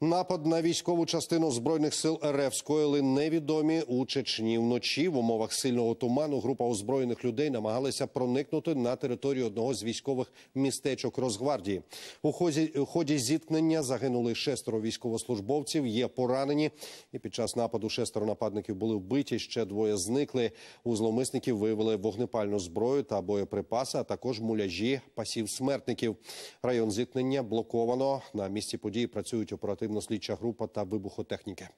Напад на військову частину збройних сил РФ скоїли невідомі у Чечні. Вночі в умовах сильного туману група озброєних людей намагалася проникнути на територію одного з військових містечок Росгвардії. У ході, у ході зіткнення загинули шестеро військовослужбовців. Є поранені, і під час нападу шестеро нападників були вбиті. Ще двоє зникли. У зломисників виявили вогнепальну зброю та боєприпаси, а також муляжі пасів смертників. Район зіткнення блоковано на місці події. Працюють оперативні оперативно-слідча група та вибухотехніки.